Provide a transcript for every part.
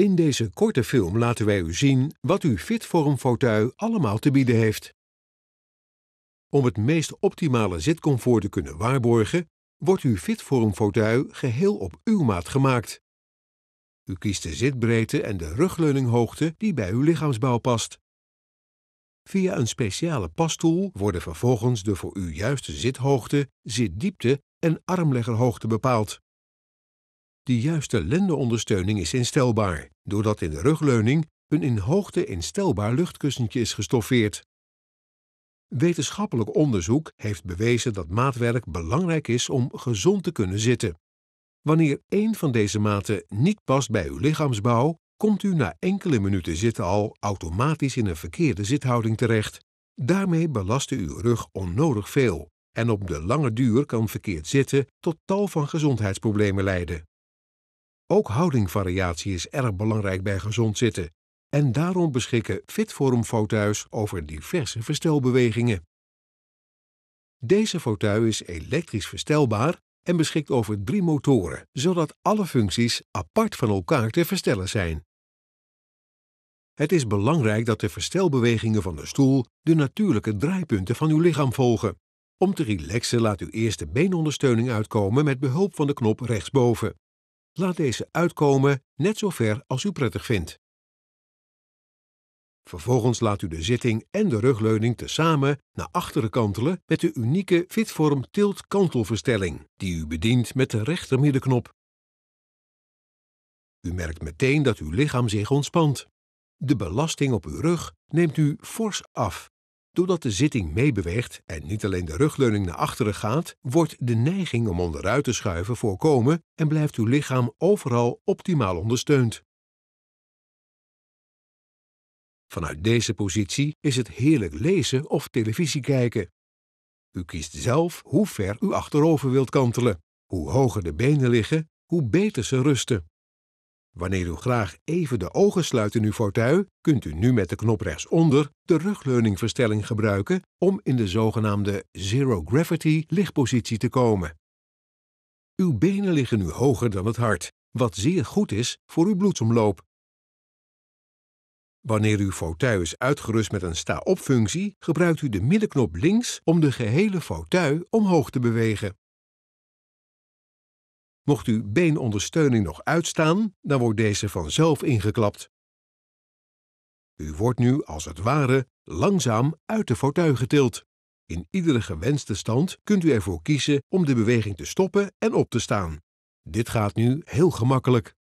In deze korte film laten wij u zien wat uw fitform fauteuil allemaal te bieden heeft. Om het meest optimale zitcomfort te kunnen waarborgen, wordt uw fitform fauteuil geheel op uw maat gemaakt. U kiest de zitbreedte en de rugleuninghoogte die bij uw lichaamsbouw past. Via een speciale pastoel worden vervolgens de voor u juiste zithoogte, zitdiepte en armleggerhoogte bepaald. De juiste lendenondersteuning is instelbaar, doordat in de rugleuning een in hoogte instelbaar luchtkussentje is gestoffeerd. Wetenschappelijk onderzoek heeft bewezen dat maatwerk belangrijk is om gezond te kunnen zitten. Wanneer één van deze maten niet past bij uw lichaamsbouw, komt u na enkele minuten zitten al automatisch in een verkeerde zithouding terecht. Daarmee belast u uw rug onnodig veel en op de lange duur kan verkeerd zitten tot tal van gezondheidsproblemen leiden. Ook houdingvariatie is erg belangrijk bij gezond zitten en daarom beschikken Fitform fauteuils over diverse verstelbewegingen. Deze fauteuil is elektrisch verstelbaar en beschikt over drie motoren, zodat alle functies apart van elkaar te verstellen zijn. Het is belangrijk dat de verstelbewegingen van de stoel de natuurlijke draaipunten van uw lichaam volgen. Om te relaxen laat u eerst de beenondersteuning uitkomen met behulp van de knop rechtsboven. Laat deze uitkomen net zo ver als u prettig vindt. Vervolgens laat u de zitting en de rugleuning tezamen naar achteren kantelen met de unieke Fitform tilt kantelverstelling die u bedient met de rechtermiddenknop. U merkt meteen dat uw lichaam zich ontspant. De belasting op uw rug neemt u fors af Doordat de zitting meebeweegt en niet alleen de rugleuning naar achteren gaat, wordt de neiging om onderuit te schuiven voorkomen en blijft uw lichaam overal optimaal ondersteund. Vanuit deze positie is het heerlijk lezen of televisie kijken. U kiest zelf hoe ver u achterover wilt kantelen. Hoe hoger de benen liggen, hoe beter ze rusten. Wanneer u graag even de ogen sluit in uw fauteuil, kunt u nu met de knop rechtsonder de rugleuningverstelling gebruiken om in de zogenaamde zero gravity lichtpositie te komen. Uw benen liggen nu hoger dan het hart, wat zeer goed is voor uw bloedsomloop. Wanneer uw fauteuil is uitgerust met een sta-op-functie, gebruikt u de middenknop links om de gehele fauteuil omhoog te bewegen. Mocht uw beenondersteuning nog uitstaan, dan wordt deze vanzelf ingeklapt. U wordt nu, als het ware, langzaam uit de fauteuil getild. In iedere gewenste stand kunt u ervoor kiezen om de beweging te stoppen en op te staan. Dit gaat nu heel gemakkelijk.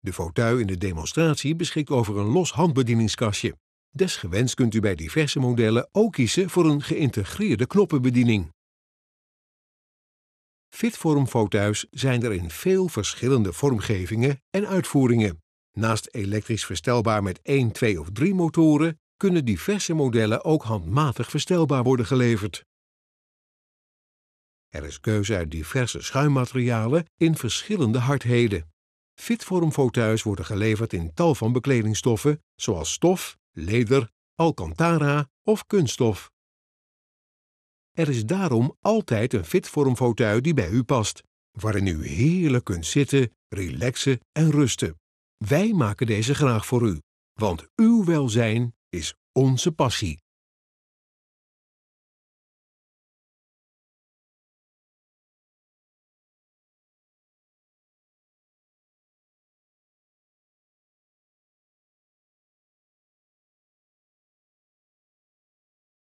De fauteuil in de demonstratie beschikt over een los handbedieningskastje. Desgewenst kunt u bij diverse modellen ook kiezen voor een geïntegreerde knoppenbediening. Fitvormfoto's zijn er in veel verschillende vormgevingen en uitvoeringen. Naast elektrisch verstelbaar met 1, 2 of 3 motoren kunnen diverse modellen ook handmatig verstelbaar worden geleverd. Er is keuze uit diverse schuimmaterialen in verschillende hardheden. Fitvormfauteuils worden geleverd in tal van bekledingstoffen, zoals stof, leder, alcantara of kunststof. Er is daarom altijd een fitvorm die bij u past, waarin u heerlijk kunt zitten, relaxen en rusten. Wij maken deze graag voor u, want uw welzijn is onze passie.